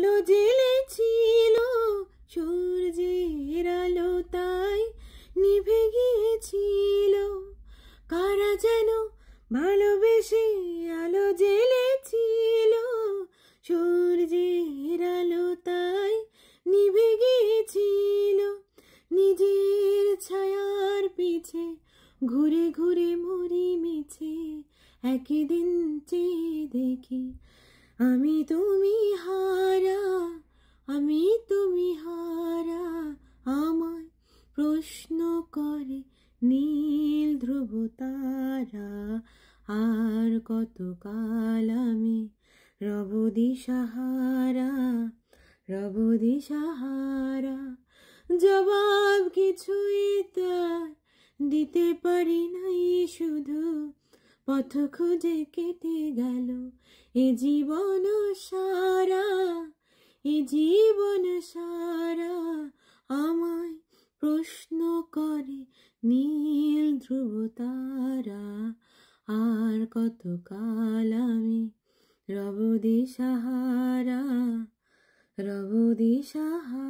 আলো জ্বেলেছিল সূর্যের আলো তাই নিভে গিয়েছিল কারা যেন ভালোবেসে আলো জ্বেলেছিল সূর্যের আলো তাই নিভে গিয়েছিল নিজের ছায়ার পিছে ঘুরে ঘুরে মরি মিছে একদিন চেয়ে দেখি আমি তুমি হারা প্রশ্ন করে নীল ধ্রুব তারা আর কতকাল আমি রবদি সাহারা রবদি সাহারা জবাব কিছুই তার দিতে পারি নাই শুধু পথ খুঁজে কেটে গেল এ জীবন সারা এ জীবন সারা আমায় প্রশ্ন করে নীল ধ্রুব তারা আর কাল আমি রবদি সাহারা রবদি সাহারা